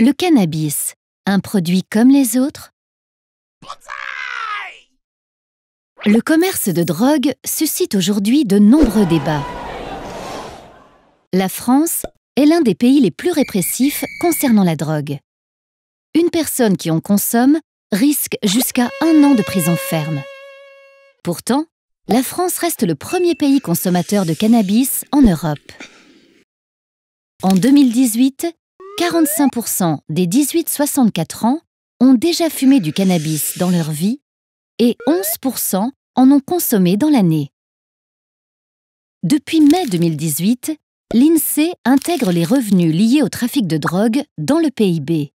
Le cannabis, un produit comme les autres Le commerce de drogue suscite aujourd'hui de nombreux débats. La France est l'un des pays les plus répressifs concernant la drogue. Une personne qui en consomme risque jusqu'à un an de prison ferme. Pourtant, la France reste le premier pays consommateur de cannabis en Europe. En 2018, 45% des 18-64 ans ont déjà fumé du cannabis dans leur vie et 11% en ont consommé dans l'année. Depuis mai 2018, l'INSEE intègre les revenus liés au trafic de drogue dans le PIB.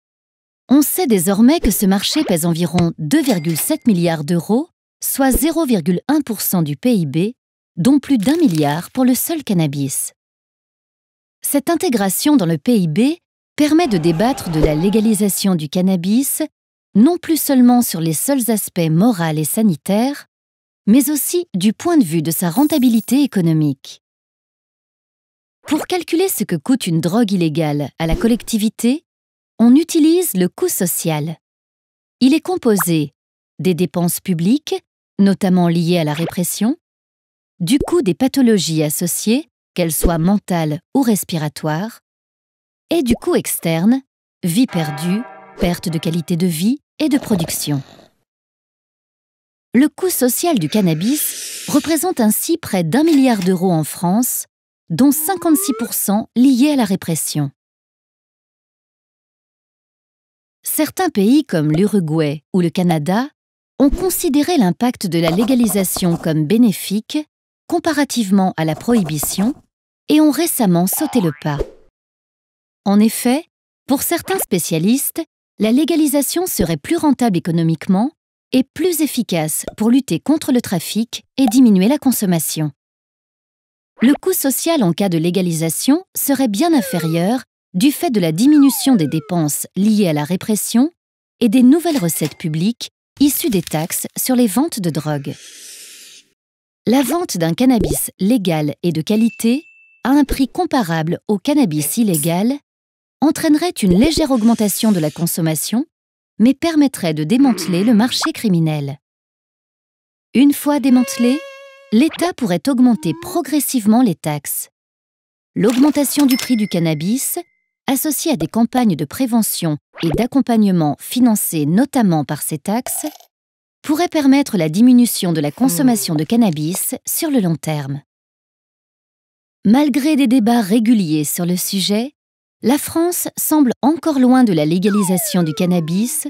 On sait désormais que ce marché pèse environ 2,7 milliards d'euros, soit 0,1% du PIB, dont plus d'un milliard pour le seul cannabis. Cette intégration dans le PIB permet de débattre de la légalisation du cannabis, non plus seulement sur les seuls aspects moraux et sanitaires, mais aussi du point de vue de sa rentabilité économique. Pour calculer ce que coûte une drogue illégale à la collectivité, on utilise le coût social. Il est composé des dépenses publiques, notamment liées à la répression, du coût des pathologies associées, qu'elles soient mentales ou respiratoires, et du coût externe, vie perdue, perte de qualité de vie et de production. Le coût social du cannabis représente ainsi près d'un milliard d'euros en France, dont 56% liés à la répression. Certains pays comme l'Uruguay ou le Canada ont considéré l'impact de la légalisation comme bénéfique comparativement à la prohibition et ont récemment sauté le pas. En effet, pour certains spécialistes, la légalisation serait plus rentable économiquement et plus efficace pour lutter contre le trafic et diminuer la consommation. Le coût social en cas de légalisation serait bien inférieur du fait de la diminution des dépenses liées à la répression et des nouvelles recettes publiques issues des taxes sur les ventes de drogue. La vente d'un cannabis légal et de qualité à un prix comparable au cannabis illégal entraînerait une légère augmentation de la consommation, mais permettrait de démanteler le marché criminel. Une fois démantelé, l'État pourrait augmenter progressivement les taxes. L'augmentation du prix du cannabis, associée à des campagnes de prévention et d'accompagnement financées notamment par ces taxes, pourrait permettre la diminution de la consommation de cannabis sur le long terme. Malgré des débats réguliers sur le sujet, la France semble encore loin de la légalisation du cannabis,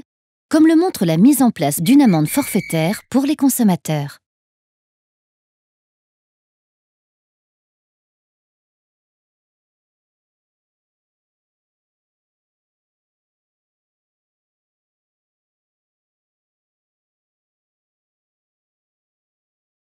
comme le montre la mise en place d'une amende forfaitaire pour les consommateurs.